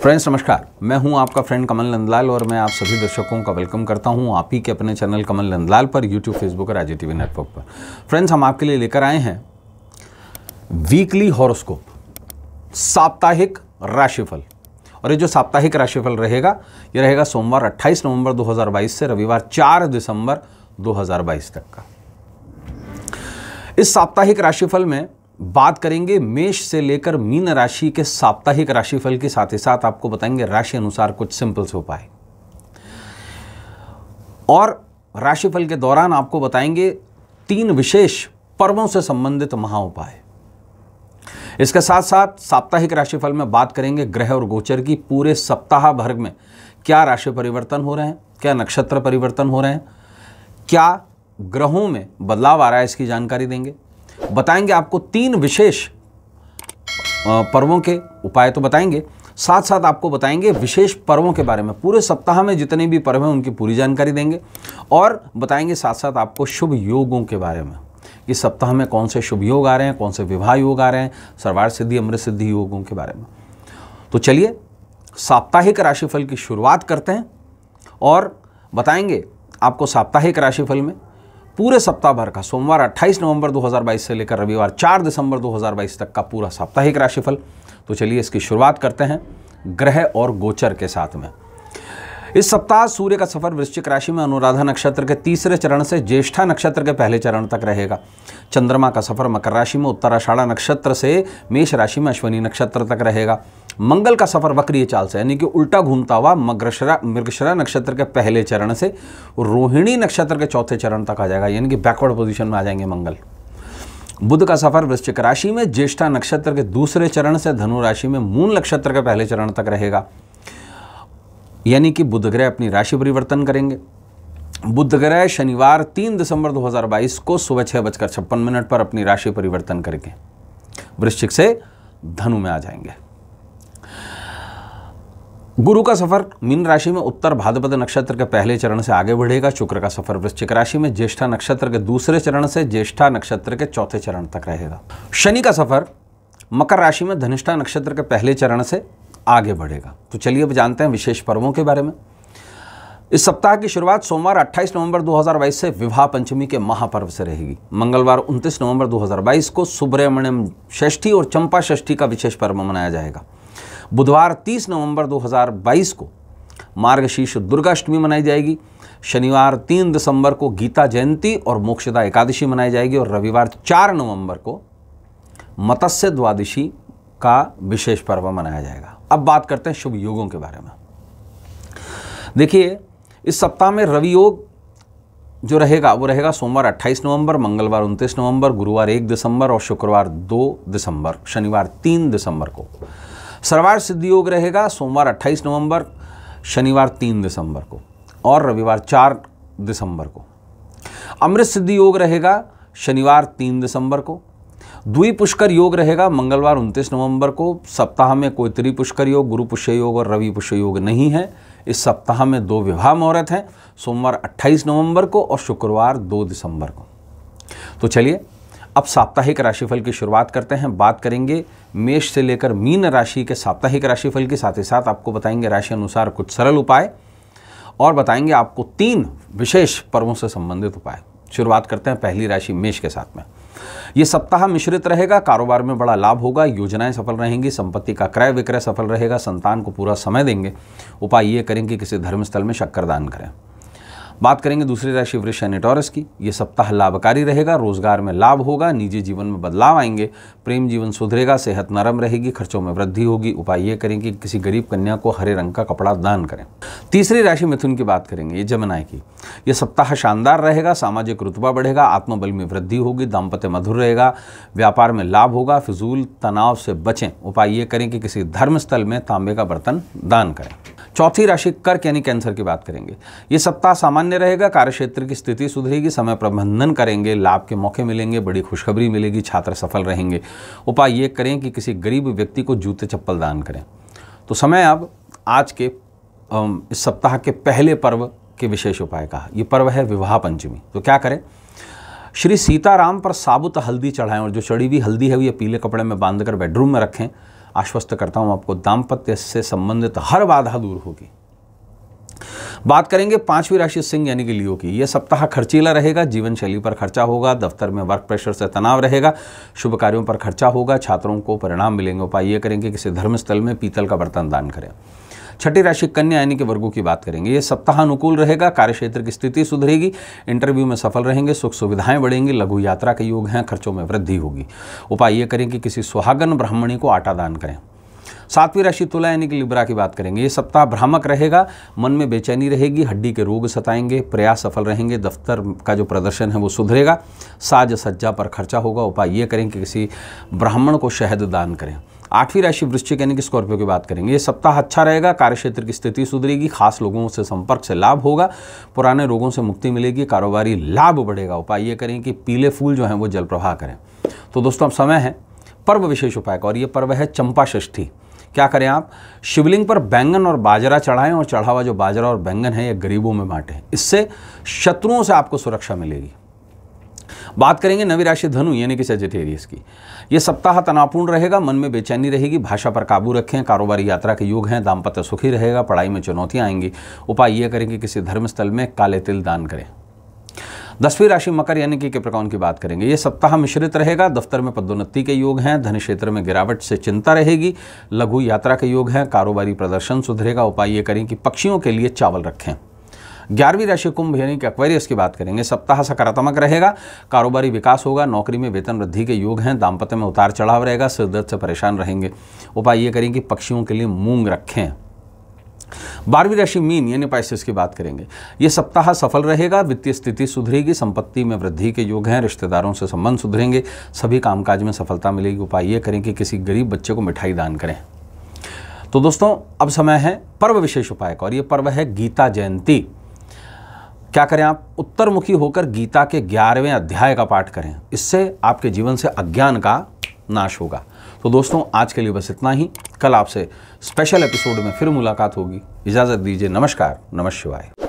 friends नमस्कार मैं हूं आपका फ्रेंड कमल नंदलाल और मैं आप सभी दर्शकों का वेलकम करता हूं आप ही के अपने चैनल कमल नंदलाल पर यूट्यूब फेसबुक और आजी टीवी नेटवर्क पर फ्रेंड्स हम आपके लिए लेकर आए हैं वीकली हॉरोस्कोप साप्ताहिक राशिफल और ये जो साप्ताहिक राशिफल रहेगा ये रहेगा सोमवार 28 नवंबर 2022 से रविवार 4 दिसंबर 2022 तक का इस साप्ताहिक राशिफल में बात करेंगे मेष से लेकर मीन राशि के साप्ताहिक राशिफल के साथ ही साथ आपको बताएंगे राशि अनुसार कुछ सिंपल से उपाय और राशिफल के दौरान आपको बताएंगे तीन विशेष पर्वों से संबंधित महा उपाय इसके साथ साथ साप्ताहिक राशिफल में बात करेंगे ग्रह और गोचर की पूरे सप्ताह भर में क्या राशि परिवर्तन हो रहे हैं क्या नक्षत्र परिवर्तन हो रहे हैं क्या ग्रहों में बदलाव आ रहा है इसकी जानकारी देंगे बताएंगे आपको तीन विशेष पर्वों के उपाय तो बताएंगे साथ साथ आपको बताएंगे विशेष पर्वों के बारे में पूरे सप्ताह में जितने भी पर्व हैं उनकी पूरी जानकारी देंगे और बताएंगे साथ साथ आपको शुभ योगों के बारे में कि सप्ताह में कौन से शुभ योग आ रहे हैं कौन से विवाह योग आ रहे हैं सर्वार सिद्धि अमृत सिद्धि योगों के बारे में तो चलिए साप्ताहिक राशिफल की शुरुआत करते हैं और बताएंगे आपको साप्ताहिक राशिफल में पूरे सप्ताह भर का सोमवार 28 नवंबर 2022 से लेकर रविवार 4 दिसंबर 2022 तक का पूरा साप्ताहिक राशिफल तो चलिए इसकी शुरुआत करते हैं ग्रह और गोचर के साथ में इस सप्ताह सूर्य का सफर वृश्चिक राशि में अनुराधा नक्षत्र के तीसरे चरण से ज्येष्ठा नक्षत्र के पहले चरण तक रहेगा चंद्रमा का सफर मकर राशि में उत्तराषाढ़ा नक्षत्र से मेष राशि में अश्वनी नक्षत्र तक रहेगा मंगल का सफ़र वक्रीय चाल से यानी कि उल्टा घूमता हुआ मग्रशरा मृगशरा नक्षत्र के पहले चरण से रोहिणी नक्षत्र के चौथे चरण तक आ जाएगा यानी कि बैकवर्ड पोजिशन में आ जाएंगे मंगल बुध का सफर वृश्चिक राशि में ज्येष्ठा नक्षत्र के दूसरे चरण से धनु राशि में मूल नक्षत्र के पहले चरण तक रहेगा यानी कि बुध ग्रह अपनी राशि परिवर्तन करेंगे बुध ग्रह शनिवार 3 दिसंबर 2022 को सुबह छह बजकर छप्पन मिनट पर अपनी राशि परिवर्तन करके वृश्चिक से धनु में आ जाएंगे गुरु का सफर मीन राशि में उत्तर भाद्रपद नक्षत्र के पहले चरण से आगे बढ़ेगा शुक्र का सफर वृश्चिक राशि में ज्येष्ठा नक्षत्र के दूसरे चरण से ज्येष्ठा नक्षत्र के चौथे चरण तक रहेगा शनि का सफर मकर राशि में धनिष्ठा नक्षत्र के पहले चरण से आगे बढ़ेगा तो चलिए अब जानते हैं विशेष पर्वों के बारे में इस सप्ताह की शुरुआत सोमवार 28 नवंबर 2022 से विवाह पंचमी के महापर्व से रहेगी मंगलवार 29 नवंबर 2022 को सुब्रमण्यम षष्ठी और चंपा षष्ठी का विशेष पर्व मनाया जाएगा बुधवार 30 नवंबर 2022 को मार्गशीर्ष दुर्गाष्टमी मनाई जाएगी शनिवार 3 दिसंबर को गीता जयंती और मोक्षदा एकादशी मनाई जाएगी और रविवार 4 नवंबर को मत्स्य द्वादशी का विशेष पर्व मनाया जाएगा अब बात करते हैं शुभ योगों के बारे में देखिए इस सप्ताह में रवि योग जो रहेगा वो रहेगा सोमवार 28 नवंबर मंगलवार 29 नवंबर गुरुवार 1 दिसंबर और शुक्रवार 2 दिसंबर शनिवार 3 दिसंबर को सर्वार सिद्धि योग रहेगा सोमवार 28 नवंबर शनिवार 3 दिसंबर को और रविवार 4 दिसंबर को अमृत सिद्धि योग रहेगा शनिवार 3 दिसंबर को द्वि पुष्कर योग रहेगा मंगलवार 29 नवंबर को सप्ताह में कोई त्रिपुष्कर योग गुरु पुष्य योग और रवि पुष्य योग नहीं है इस सप्ताह में दो विवाह मुहूर्त हैं सोमवार 28 नवंबर को और शुक्रवार 2 दिसंबर को तो चलिए अब साप्ताहिक राशिफल की शुरुआत करते हैं बात करेंगे मेष से लेकर मीन राशि के साप्ताहिक राशिफल के साथ ही साथ आपको बताएंगे राशि अनुसार कुछ सरल उपाय और बताएंगे आपको तीन विशेष पर्वों से संबंधित उपाय शुरुआत करते हैं पहली राशि मेष के साथ में ये सप्ताह मिश्रित रहेगा कारोबार में बड़ा लाभ होगा योजनाएं सफल रहेंगी संपत्ति का क्रय विक्रय सफल रहेगा संतान को पूरा समय देंगे उपाय ये करेंगे कि किसी धर्मस्थल में शक्कर दान करें बात करेंगे दूसरी राशि वृष टॉरस की ये सप्ताह लाभकारी रहेगा रोजगार में लाभ होगा निजी जीवन में बदलाव आएंगे प्रेम जीवन सुधरेगा सेहत नरम रहेगी खर्चों में वृद्धि होगी उपाय ये करें कि किसी गरीब कन्या को हरे रंग का कपड़ा दान करें तीसरी राशि मिथुन की बात करेंगे ये जमनाय की ये सप्ताह शानदार रहेगा सामाजिक रुतबा बढ़ेगा आत्मबल में वृद्धि होगी दाम्पत्य मधुर रहेगा व्यापार में लाभ होगा फिजूल तनाव से बचें उपाय ये करें कि किसी धर्मस्थल में तांबे का बर्तन दान करें चौथी राशि कर्क यानी कैंसर की बात करेंगे ये सप्ताह सामान्य रहेगा कार्यक्षेत्र की स्थिति सुधरेगी समय प्रबंधन करेंगे लाभ के मौके मिलेंगे बड़ी खुशखबरी मिलेगी छात्र सफल रहेंगे उपाय ये करें कि किसी गरीब व्यक्ति को जूते चप्पल दान करें तो समय अब आज के इस सप्ताह के पहले पर्व के विशेष उपाय का ये पर्व है विवाह पंचमी तो क्या करें श्री सीताराम पर साबुत हल्दी चढ़ाएं और जो चढ़ी हुई हल्दी है वो ये पीले कपड़े में बांधकर बेडरूम में रखें आश्वस्त करता हूं आपको दाम्पत्य से संबंधित हर बाधा दूर होगी बात करेंगे पांचवी राशि सिंह यानी कि लियो की यह सप्ताह खर्चीला रहेगा जीवन शैली पर खर्चा होगा दफ्तर में वर्क प्रेशर से तनाव रहेगा शुभ कार्यों पर खर्चा होगा छात्रों को परिणाम मिलेंगे उपाय ये करेंगे किसी धर्मस्थल में पीतल का बर्तन दान करें छठी राशि कन्या यानी कि वर्गों की बात करेंगे ये सप्ताह अनुकूल रहेगा कार्यक्षेत्र की स्थिति सुधरेगी इंटरव्यू में सफल रहेंगे सुख सुविधाएं बढ़ेंगी लघु यात्रा के योग हैं खर्चों में वृद्धि होगी उपाय ये करें कि किसी सुहागन ब्राह्मणी को आटा दान करें सातवीं राशि तुला यानी कि लिब्रा की बात करेंगे ये सप्ताह भ्रामक रहेगा मन में बेचैनी रहेगी हड्डी के रोग सताएंगे प्रयास सफल रहेंगे दफ्तर का जो प्रदर्शन है वो सुधरेगा साज सज्जा पर खर्चा होगा उपाय ये करें कि किसी ब्राह्मण को शहद दान करें आठवीं राशि वृश्चिक यानी कि स्कॉर्पियो की बात करेंगे ये सप्ताह अच्छा रहेगा कार्यक्षेत्र की स्थिति सुधरेगी खास लोगों से संपर्क से लाभ होगा पुराने रोगों से मुक्ति मिलेगी कारोबारी लाभ बढ़ेगा उपाय ये करें कि पीले फूल जो हैं वो जल प्रवाह करें तो दोस्तों अब समय है पर्व विशेष उपाय का और ये पर्व है चंपा षष्ठी क्या करें आप शिवलिंग पर बैंगन और बाजरा चढ़ाएं और चढ़ावा जो बाजरा और बैंगन है ये गरीबों में बांटें इससे शत्रुओं से आपको सुरक्षा मिलेगी बात करेंगे नवी राशि धनु यानी कि सेजिटेरियस की ये सप्ताह तनावपूर्ण रहेगा मन में बेचैनी रहेगी भाषा पर काबू रखें कारोबारी यात्रा के योग हैं दाम्पत्य सुखी रहेगा पढ़ाई में चुनौतियाँ आएंगी उपाय ये करें कि किसी धर्मस्थल में काले तिल दान करें दसवीं राशि मकर यानी कि कैप्रिकॉन की बात करेंगे ये सप्ताह मिश्रित रहेगा दफ्तर में पदोन्नति के योग हैं धन क्षेत्र में गिरावट से चिंता रहेगी लघु यात्रा के योग हैं कारोबारी प्रदर्शन सुधरेगा उपाय ये करें कि पक्षियों के लिए चावल रखें ग्यारहवीं राशि कुंभ यानी कि अक्वेरियस की बात करेंगे सप्ताह सकारात्मक रहेगा कारोबारी विकास होगा नौकरी में वेतन वृद्धि के योग हैं दाम्पत्य में उतार चढ़ाव रहेगा सिरदर्द से परेशान रहेंगे उपाय ये करें कि पक्षियों के लिए मूंग रखें बारहवीं राशि मीन यानी पाइसिस की बात करेंगे ये सप्ताह सफल रहेगा वित्तीय स्थिति सुधरेगी संपत्ति में वृद्धि के योग हैं रिश्तेदारों से संबंध सुधरेंगे सभी कामकाज में सफलता मिलेगी उपाय ये करें कि किसी गरीब बच्चे को मिठाई दान करें तो दोस्तों अब समय है पर्व विशेष उपाय का और ये पर्व है गीता जयंती क्या करें आप उत्तरमुखी होकर गीता के ग्यारहवें अध्याय का पाठ करें इससे आपके जीवन से अज्ञान का नाश होगा तो दोस्तों आज के लिए बस इतना ही कल आपसे स्पेशल एपिसोड में फिर मुलाकात होगी इजाज़त दीजिए नमस्कार नमस्कार